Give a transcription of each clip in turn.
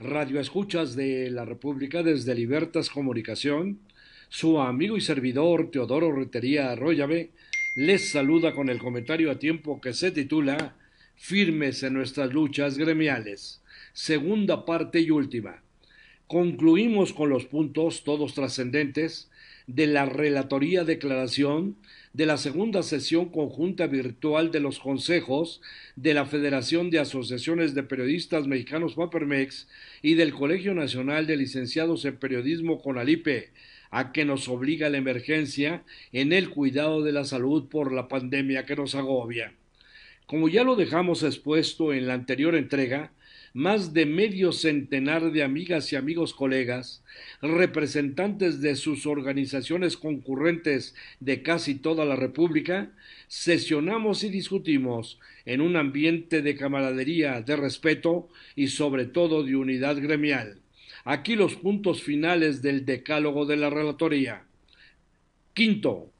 radioescuchas de la República desde Libertas Comunicación, su amigo y servidor Teodoro Retería Arroyave les saluda con el comentario a tiempo que se titula Firmes en nuestras luchas gremiales, segunda parte y última. Concluimos con los puntos, todos trascendentes, de la Relatoría Declaración de la segunda sesión conjunta virtual de los consejos de la Federación de Asociaciones de Periodistas Mexicanos Papermex y del Colegio Nacional de Licenciados en Periodismo Conalipe, a que nos obliga la emergencia en el cuidado de la salud por la pandemia que nos agobia. Como ya lo dejamos expuesto en la anterior entrega, más de medio centenar de amigas y amigos colegas, representantes de sus organizaciones concurrentes de casi toda la República, sesionamos y discutimos en un ambiente de camaradería, de respeto y sobre todo de unidad gremial. Aquí los puntos finales del decálogo de la relatoría. Quinto,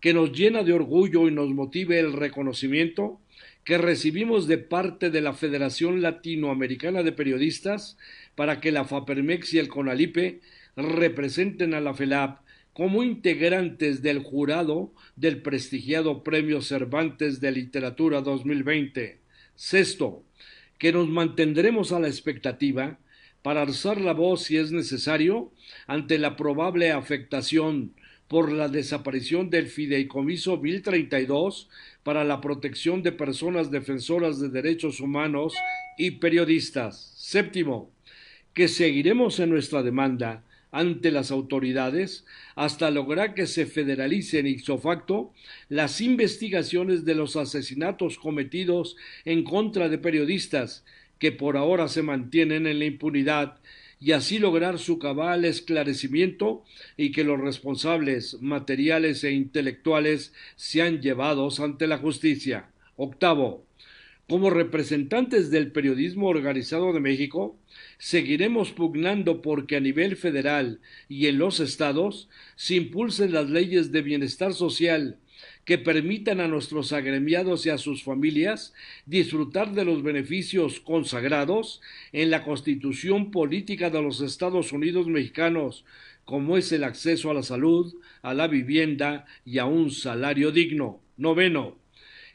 que nos llena de orgullo y nos motive el reconocimiento que recibimos de parte de la Federación Latinoamericana de Periodistas para que la FAPERMEX y el CONALIPE representen a la FELAP como integrantes del jurado del prestigiado Premio Cervantes de Literatura 2020. Sexto, que nos mantendremos a la expectativa para alzar la voz si es necesario ante la probable afectación por la desaparición del Fideicomiso 1032 para la protección de personas defensoras de derechos humanos y periodistas. Séptimo, que seguiremos en nuestra demanda ante las autoridades hasta lograr que se federalicen ipso facto las investigaciones de los asesinatos cometidos en contra de periodistas que por ahora se mantienen en la impunidad y así lograr su cabal esclarecimiento y que los responsables materiales e intelectuales sean llevados ante la justicia. Octavo, como representantes del periodismo organizado de México, seguiremos pugnando porque a nivel federal y en los estados se impulsen las leyes de bienestar social que permitan a nuestros agremiados y a sus familias disfrutar de los beneficios consagrados en la Constitución Política de los Estados Unidos mexicanos, como es el acceso a la salud, a la vivienda y a un salario digno. Noveno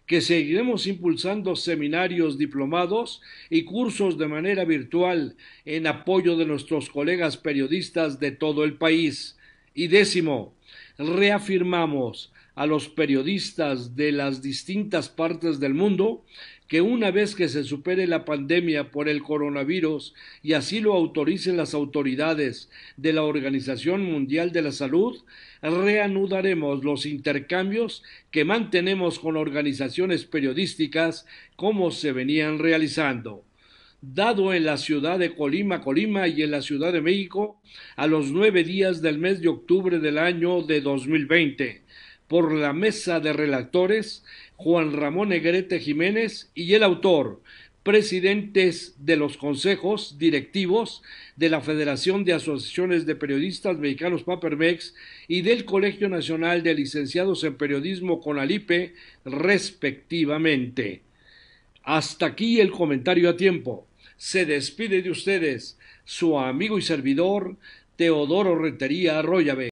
que seguiremos impulsando seminarios, diplomados y cursos de manera virtual en apoyo de nuestros colegas periodistas de todo el país. Y décimo, reafirmamos a los periodistas de las distintas partes del mundo que una vez que se supere la pandemia por el coronavirus y así lo autoricen las autoridades de la Organización Mundial de la Salud, reanudaremos los intercambios que mantenemos con organizaciones periodísticas como se venían realizando dado en la ciudad de Colima, Colima y en la Ciudad de México a los nueve días del mes de octubre del año de 2020, por la mesa de relactores, Juan Ramón Negrete Jiménez y el autor, presidentes de los consejos directivos de la Federación de Asociaciones de Periodistas Mexicanos Papermex y del Colegio Nacional de Licenciados en Periodismo Conalipe, respectivamente. Hasta aquí el comentario a tiempo. Se despide de ustedes su amigo y servidor Teodoro Retería Arroyave.